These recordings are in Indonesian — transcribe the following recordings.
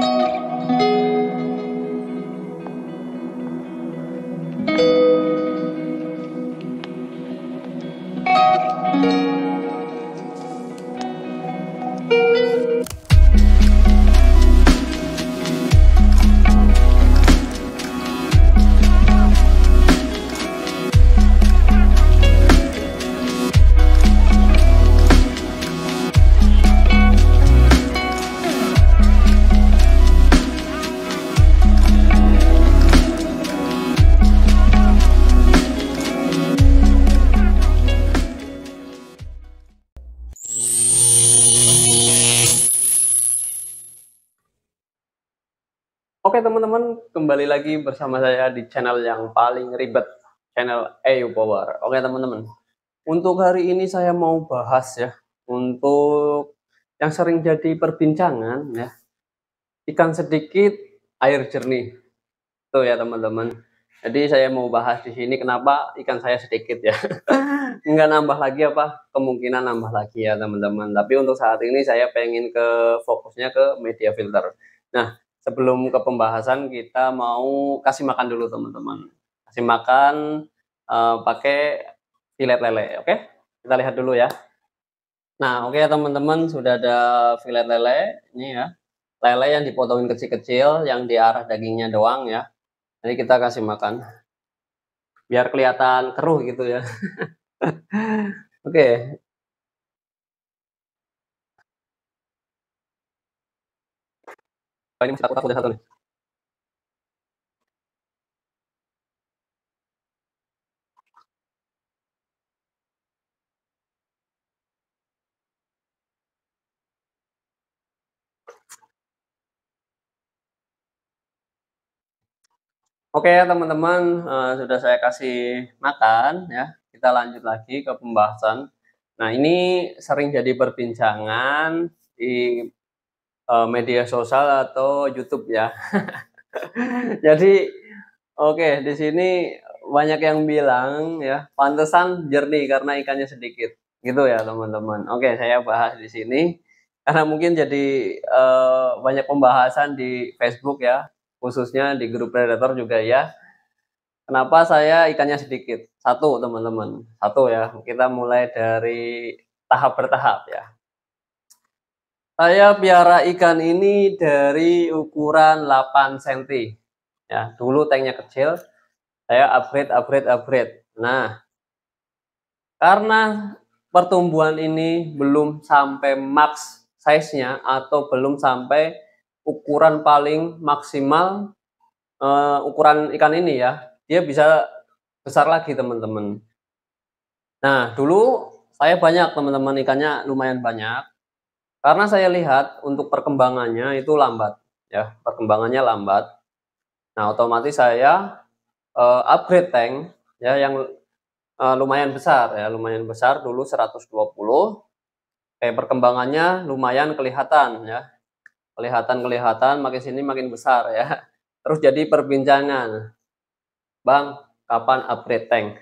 Thank you. Oke teman-teman, kembali lagi bersama saya di channel yang paling ribet, channel EU Power. Oke teman-teman, untuk hari ini saya mau bahas ya, untuk yang sering jadi perbincangan ya, ikan sedikit, air jernih. Tuh ya teman-teman. Jadi saya mau bahas di sini kenapa ikan saya sedikit ya. Enggak nambah lagi apa? Kemungkinan nambah lagi ya teman-teman. Tapi untuk saat ini saya pengen ke fokusnya ke media filter. Nah, sebelum ke pembahasan kita mau kasih makan dulu teman-teman. Kasih makan uh, pakai filet lele, oke? Okay? Kita lihat dulu ya. Nah, oke okay, teman-teman sudah ada filet lele ini ya. Lele yang dipotongin kecil-kecil yang di arah dagingnya doang ya. Jadi kita kasih makan. Biar kelihatan keruh gitu ya. oke, okay, ini masih takut-takut udah satu nih. Oke teman-teman uh, sudah saya kasih makan ya kita lanjut lagi ke pembahasan. Nah ini sering jadi perbincangan di uh, media sosial atau YouTube ya. Jadi oke okay, di sini banyak yang bilang ya pantesan jernih karena ikannya sedikit gitu ya teman-teman. Oke okay, saya bahas di sini karena mungkin jadi uh, banyak pembahasan di Facebook ya khususnya di grup predator juga ya. Kenapa saya ikannya sedikit? Satu teman-teman, satu ya. Kita mulai dari tahap bertahap ya. Saya piara ikan ini dari ukuran 8 cm. Ya, dulu tanknya kecil, saya upgrade, upgrade, upgrade. Nah, karena pertumbuhan ini belum sampai max size-nya atau belum sampai ukuran paling maksimal uh, ukuran ikan ini ya, dia bisa besar lagi teman-teman. Nah, dulu saya banyak teman-teman ikannya lumayan banyak karena saya lihat untuk perkembangannya itu lambat, ya perkembangannya lambat. Nah otomatis saya uh, upgrade tank ya yang uh, lumayan besar ya lumayan besar dulu 120. Kayak perkembangannya lumayan kelihatan ya kelihatan kelihatan makin sini makin besar ya. Terus jadi perbincangan, bang kapan upgrade tank?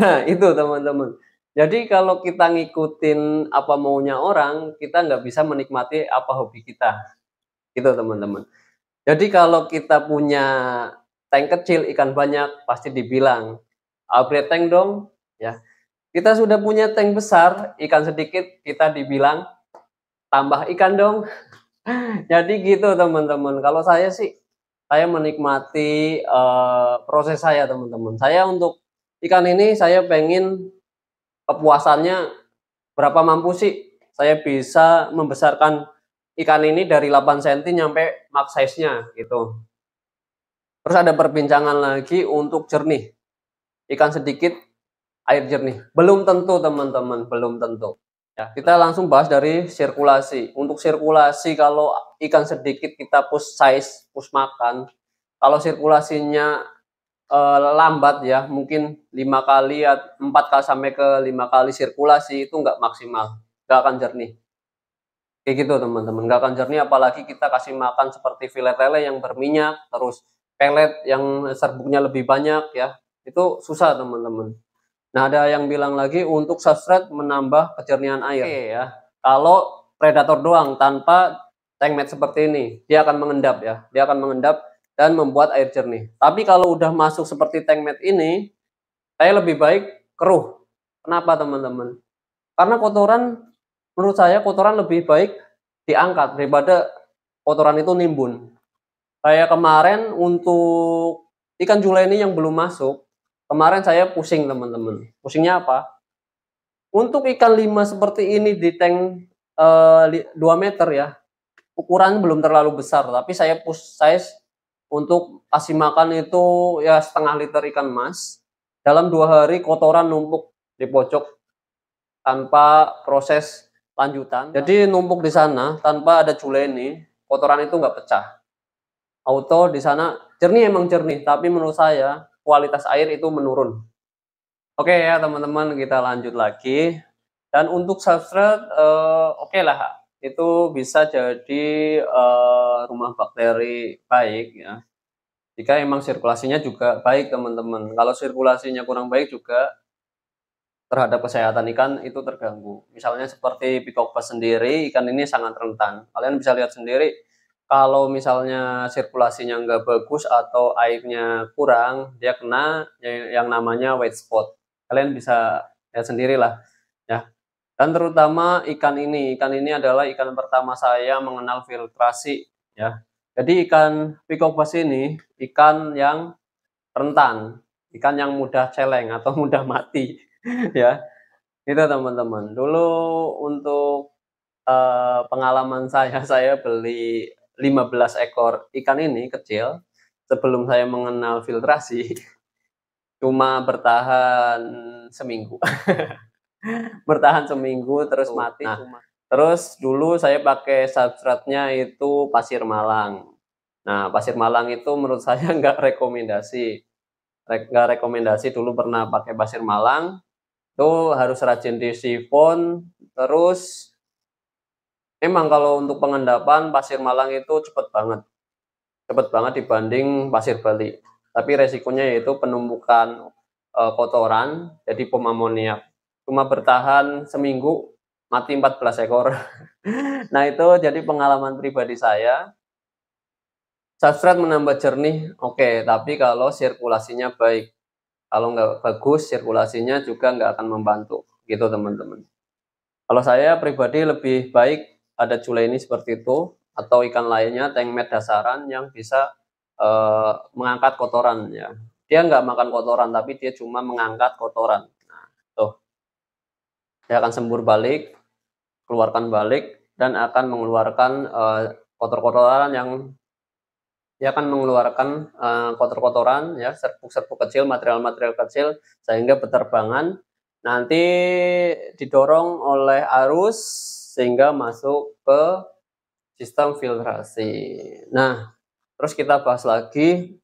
Nah itu teman-teman jadi kalau kita ngikutin apa maunya orang, kita nggak bisa menikmati apa hobi kita. Gitu teman-teman. Jadi kalau kita punya tank kecil, ikan banyak, pasti dibilang, upgrade tank dong. ya. Kita sudah punya tank besar, ikan sedikit, kita dibilang, tambah ikan dong. Jadi gitu teman-teman. Kalau saya sih, saya menikmati uh, proses saya teman-teman. Saya untuk ikan ini, saya pengen kepuasannya berapa mampu sih saya bisa membesarkan ikan ini dari 8 cm sampai max size-nya gitu. Terus ada perbincangan lagi untuk jernih. Ikan sedikit, air jernih. Belum tentu teman-teman, belum tentu. Ya, kita langsung bahas dari sirkulasi. Untuk sirkulasi kalau ikan sedikit kita push size, push makan. Kalau sirkulasinya uh, lambat ya mungkin lima kali empat kali sampai ke lima kali sirkulasi itu nggak maksimal nggak akan jernih kayak gitu teman-teman nggak akan jernih apalagi kita kasih makan seperti filet lele yang berminyak terus pelet yang serbuknya lebih banyak ya itu susah teman-teman nah ada yang bilang lagi untuk substrat menambah kejernihan air Oke, ya kalau predator doang tanpa tank mat seperti ini dia akan mengendap ya dia akan mengendap dan membuat air jernih. Tapi kalau udah masuk seperti tank mat ini, saya lebih baik keruh. Kenapa teman-teman? Karena kotoran, menurut saya kotoran lebih baik diangkat daripada kotoran itu nimbun. Saya kemarin untuk ikan ini yang belum masuk, kemarin saya pusing teman-teman. Pusingnya apa? Untuk ikan lima seperti ini di tank e, eh, 2 meter ya, ukuran belum terlalu besar, tapi saya pus, saya untuk kasih makan itu ya setengah liter ikan mas. Dalam dua hari kotoran numpuk di pojok tanpa proses lanjutan. Jadi numpuk di sana tanpa ada culeni, kotoran itu nggak pecah. Auto di sana jernih emang jernih, tapi menurut saya kualitas air itu menurun. Oke ya teman-teman, kita lanjut lagi. Dan untuk substrate, eh, oke okay lah itu bisa jadi uh, rumah bakteri baik ya. Jika emang sirkulasinya juga baik teman-teman. Kalau sirkulasinya kurang baik juga terhadap kesehatan ikan itu terganggu. Misalnya seperti Picopus sendiri, ikan ini sangat rentan. Kalian bisa lihat sendiri kalau misalnya sirkulasinya nggak bagus atau airnya kurang, dia kena yang, yang namanya white spot. Kalian bisa lihat sendirilah ya dan terutama ikan ini, ikan ini adalah ikan pertama saya mengenal filtrasi ya. Jadi ikan pikobas ini ikan yang rentan, ikan yang mudah celeng atau mudah mati ya. Itu teman-teman. Dulu untuk eh, pengalaman saya saya beli 15 ekor ikan ini kecil sebelum saya mengenal filtrasi cuma bertahan seminggu. bertahan seminggu terus mati nah, terus dulu saya pakai substratnya itu pasir malang nah pasir malang itu menurut saya nggak rekomendasi nggak Re rekomendasi dulu pernah pakai pasir malang itu harus rajin di sifon terus emang kalau untuk pengendapan pasir malang itu cepet banget cepet banget dibanding pasir Bali tapi resikonya yaitu penumbukan e, kotoran jadi pemamoniak cuma bertahan seminggu mati 14 ekor. nah itu jadi pengalaman pribadi saya. Substrat menambah jernih, oke. Okay, tapi kalau sirkulasinya baik, kalau nggak bagus sirkulasinya juga nggak akan membantu, gitu teman-teman. Kalau saya pribadi lebih baik ada cule ini seperti itu atau ikan lainnya tank med dasaran yang bisa e, mengangkat kotoran ya. Dia nggak makan kotoran tapi dia cuma mengangkat kotoran. Nah, tuh dia akan sembur balik, keluarkan balik, dan akan mengeluarkan uh, kotor-kotoran yang dia akan mengeluarkan uh, kotor-kotoran ya serpuk-serpuk kecil material-material kecil sehingga penerbangan nanti didorong oleh arus sehingga masuk ke sistem filtrasi. Nah, terus kita bahas lagi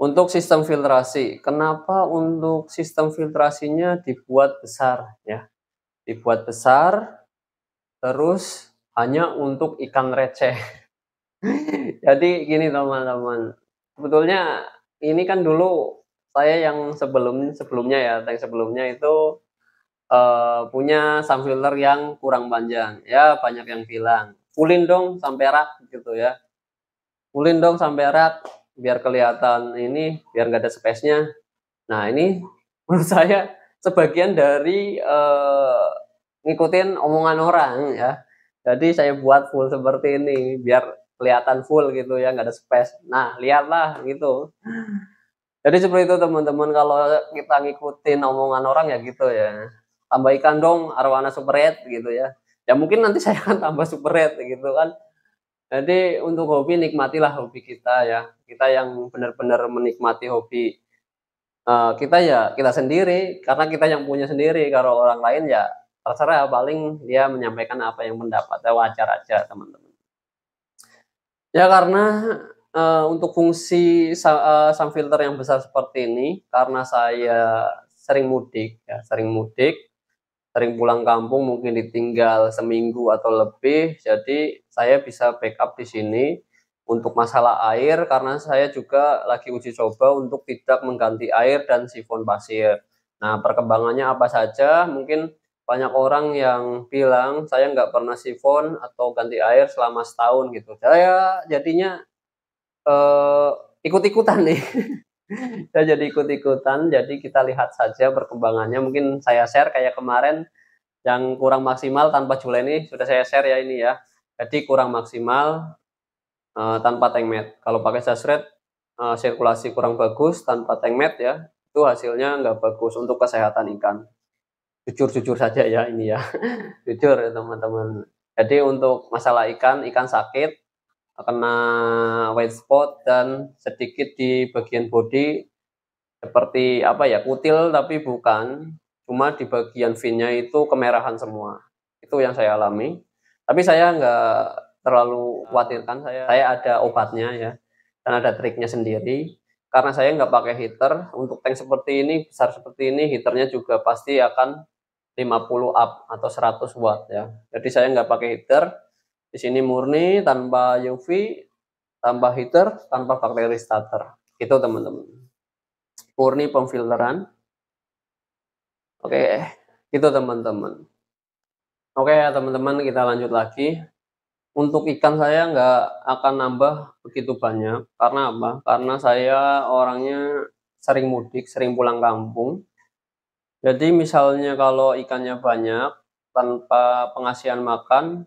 untuk sistem filtrasi, kenapa untuk sistem filtrasinya dibuat besar ya? Dibuat besar terus hanya untuk ikan receh. Jadi gini teman-teman, sebetulnya ini kan dulu saya yang sebelum sebelumnya ya, yang sebelumnya itu uh, punya sound filter yang kurang panjang. Ya banyak yang bilang, pulin dong sampai rak gitu ya. Pulin dong sampai rak biar kelihatan ini biar nggak ada space-nya nah ini menurut saya sebagian dari uh, ngikutin omongan orang ya jadi saya buat full seperti ini biar kelihatan full gitu ya nggak ada space nah lihatlah gitu jadi seperti itu teman-teman kalau kita ngikutin omongan orang ya gitu ya tambahkan dong arwana super red gitu ya ya mungkin nanti saya akan tambah super red gitu kan jadi untuk hobi nikmatilah hobi kita ya. Kita yang benar-benar menikmati hobi uh, kita ya kita sendiri karena kita yang punya sendiri. Kalau orang lain ya terserah paling dia menyampaikan apa yang mendapatnya wajar aja teman-teman. Ya karena uh, untuk fungsi uh, filter yang besar seperti ini karena saya sering mudik ya, sering mudik, sering pulang kampung mungkin ditinggal seminggu atau lebih. Jadi saya bisa backup di sini untuk masalah air karena saya juga lagi uji coba untuk tidak mengganti air dan sifon pasir. Nah, perkembangannya apa saja? Mungkin banyak orang yang bilang saya nggak pernah sifon atau ganti air selama setahun gitu. Saya jadinya eh, ikut-ikutan nih. saya jadi ikut-ikutan. Jadi kita lihat saja perkembangannya. Mungkin saya share kayak kemarin yang kurang maksimal tanpa Juleni sudah saya share ya ini ya jadi kurang maksimal uh, tanpa tank mat kalau pakai sasret uh, eh, sirkulasi kurang bagus tanpa tank mat ya itu hasilnya nggak bagus untuk kesehatan ikan jujur-jujur saja ya ini ya jujur ya teman-teman jadi untuk masalah ikan ikan sakit kena white spot dan sedikit di bagian body seperti apa ya kutil tapi bukan cuma di bagian finnya itu kemerahan semua itu yang saya alami tapi saya nggak terlalu khawatirkan saya. Saya ada obatnya ya dan ada triknya sendiri. Karena saya nggak pakai heater untuk tank seperti ini besar seperti ini heaternya juga pasti akan 50 up atau 100 watt ya. Jadi saya nggak pakai heater. Di sini murni tanpa UV, tanpa heater, tanpa bakteri starter. Itu teman-teman. Murni pemfilteran. Oke, itu teman-teman. Oke ya teman-teman kita lanjut lagi. Untuk ikan saya nggak akan nambah begitu banyak. Karena apa? Karena saya orangnya sering mudik, sering pulang kampung. Jadi misalnya kalau ikannya banyak tanpa pengasihan makan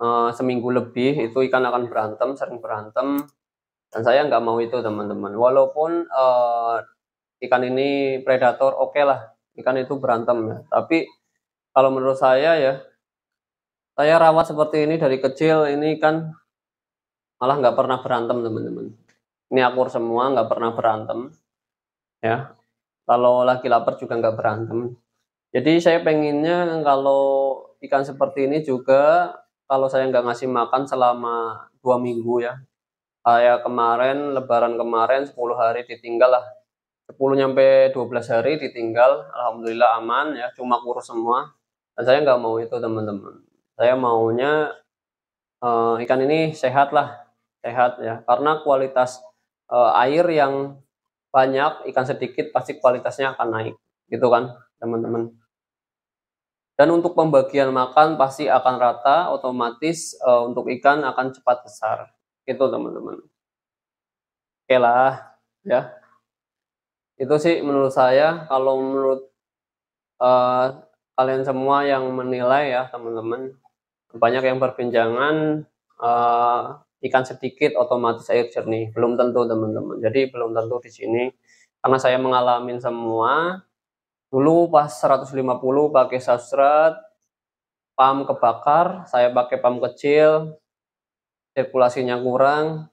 e, seminggu lebih itu ikan akan berantem, sering berantem. Dan saya nggak mau itu teman-teman. Walaupun e, ikan ini predator oke okay lah, ikan itu berantem ya. Tapi kalau menurut saya ya saya rawat seperti ini dari kecil ini kan malah nggak pernah berantem teman-teman ini akur semua nggak pernah berantem ya kalau lagi lapar juga nggak berantem jadi saya pengennya kalau ikan seperti ini juga kalau saya nggak ngasih makan selama dua minggu ya saya kemarin lebaran kemarin 10 hari ditinggal lah 10 nyampe 12 hari ditinggal alhamdulillah aman ya cuma kurus semua dan saya nggak mau itu teman-teman saya maunya uh, ikan ini sehat lah sehat ya karena kualitas uh, air yang banyak ikan sedikit pasti kualitasnya akan naik gitu kan teman-teman dan untuk pembagian makan pasti akan rata otomatis uh, untuk ikan akan cepat besar gitu teman-teman oke lah ya itu sih menurut saya kalau menurut uh, kalian semua yang menilai ya teman-teman. Banyak yang perbincangan uh, ikan sedikit otomatis air jernih. Belum tentu teman-teman. Jadi belum tentu di sini karena saya mengalami semua. Dulu pas 150 pakai substrat, pam kebakar, saya pakai pam kecil, sirkulasinya kurang,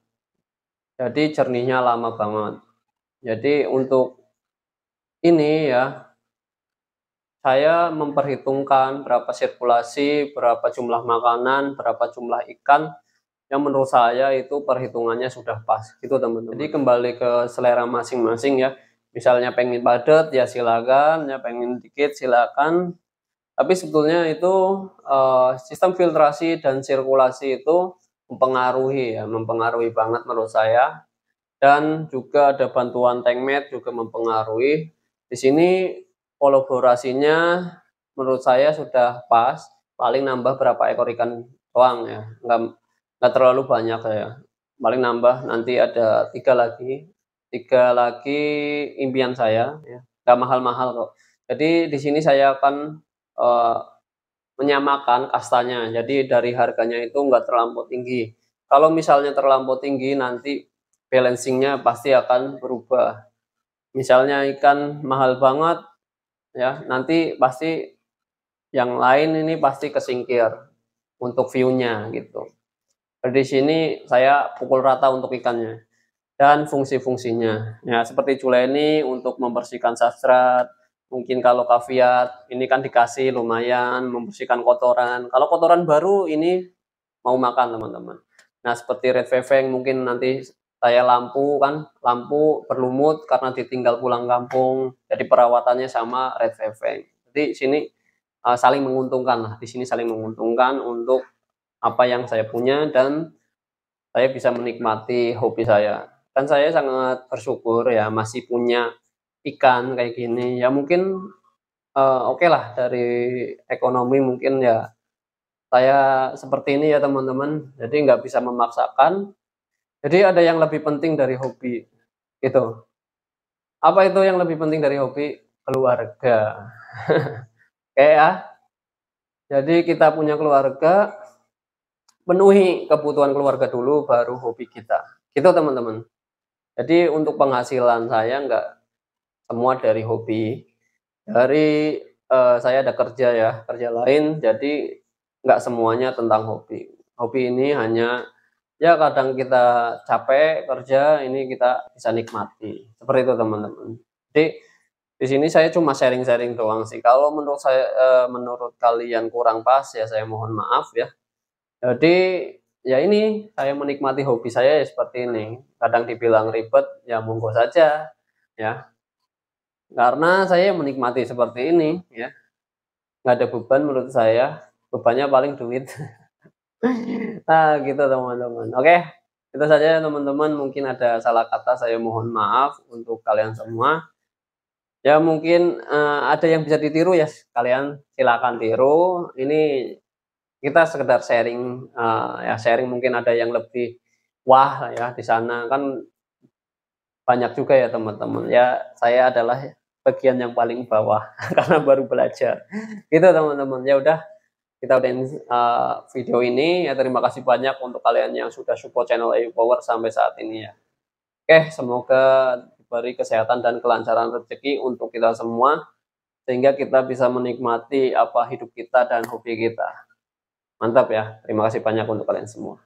jadi jernihnya lama banget. Jadi untuk ini ya saya memperhitungkan berapa sirkulasi, berapa jumlah makanan, berapa jumlah ikan yang menurut saya itu perhitungannya sudah pas gitu teman-teman. Jadi kembali ke selera masing-masing ya. Misalnya pengen padat ya silakan, ya pengen dikit silakan. Tapi sebetulnya itu eh, sistem filtrasi dan sirkulasi itu mempengaruhi ya, mempengaruhi banget menurut saya. Dan juga ada bantuan tankmate juga mempengaruhi. Di sini kolaborasinya menurut saya sudah pas paling nambah berapa ekor ikan doang ya nggak nggak terlalu banyak ya paling nambah nanti ada tiga lagi tiga lagi impian saya ya nggak mahal-mahal kok jadi di sini saya akan uh, menyamakan kastanya jadi dari harganya itu nggak terlampau tinggi kalau misalnya terlampau tinggi nanti balancingnya pasti akan berubah misalnya ikan mahal banget ya nanti pasti yang lain ini pasti kesingkir untuk view-nya gitu. Di sini saya pukul rata untuk ikannya dan fungsi-fungsinya. Ya, seperti ini untuk membersihkan substrat, mungkin kalau kaviat ini kan dikasih lumayan membersihkan kotoran. Kalau kotoran baru ini mau makan teman-teman. Nah, seperti red feveng mungkin nanti saya lampu kan lampu berlumut karena ditinggal pulang kampung jadi perawatannya sama red veveng jadi sini uh, saling menguntungkan lah di sini saling menguntungkan untuk apa yang saya punya dan saya bisa menikmati hobi saya dan saya sangat bersyukur ya masih punya ikan kayak gini ya mungkin uh, oke okay lah dari ekonomi mungkin ya saya seperti ini ya teman-teman jadi nggak bisa memaksakan jadi ada yang lebih penting dari hobi itu. Apa itu yang lebih penting dari hobi? Keluarga. Kayak ya. Jadi kita punya keluarga, penuhi kebutuhan keluarga dulu baru hobi kita. Gitu teman-teman. Jadi untuk penghasilan saya nggak semua dari hobi. Dari uh, saya ada kerja ya, kerja lain. Jadi nggak semuanya tentang hobi. Hobi ini hanya ya kadang kita capek kerja ini kita bisa nikmati seperti itu teman-teman jadi di sini saya cuma sharing-sharing doang sih kalau menurut saya eh, menurut kalian kurang pas ya saya mohon maaf ya jadi ya ini saya menikmati hobi saya ya seperti ini kadang dibilang ribet ya monggo saja ya karena saya menikmati seperti ini ya nggak ada beban menurut saya bebannya paling duit nah gitu teman-teman oke itu saja teman-teman mungkin ada salah kata saya mohon maaf untuk kalian semua ya mungkin uh, ada yang bisa ditiru ya kalian silakan tiru ini kita sekedar sharing uh, ya sharing mungkin ada yang lebih wah ya di sana kan banyak juga ya teman-teman ya saya adalah bagian yang paling bawah karena baru belajar gitu teman-teman ya udah kita udah eh, uh, video ini. Ya, terima kasih banyak untuk kalian yang sudah support channel EU Power sampai saat ini ya. Oke, semoga diberi kesehatan dan kelancaran rezeki untuk kita semua sehingga kita bisa menikmati apa hidup kita dan hobi kita. Mantap ya. Terima kasih banyak untuk kalian semua.